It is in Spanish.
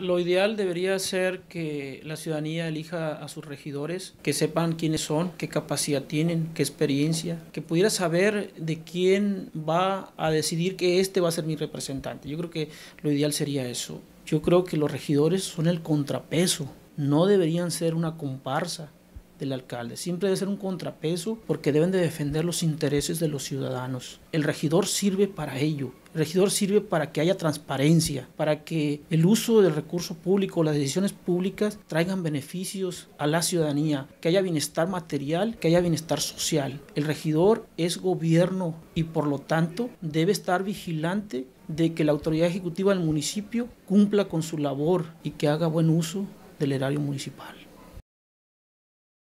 Lo ideal debería ser que la ciudadanía elija a sus regidores, que sepan quiénes son, qué capacidad tienen, qué experiencia, que pudiera saber de quién va a decidir que este va a ser mi representante. Yo creo que lo ideal sería eso. Yo creo que los regidores son el contrapeso, no deberían ser una comparsa del alcalde. Siempre debe ser un contrapeso porque deben de defender los intereses de los ciudadanos. El regidor sirve para ello. El regidor sirve para que haya transparencia, para que el uso del recurso público, las decisiones públicas traigan beneficios a la ciudadanía, que haya bienestar material, que haya bienestar social. El regidor es gobierno y por lo tanto debe estar vigilante de que la autoridad ejecutiva del municipio cumpla con su labor y que haga buen uso del erario municipal.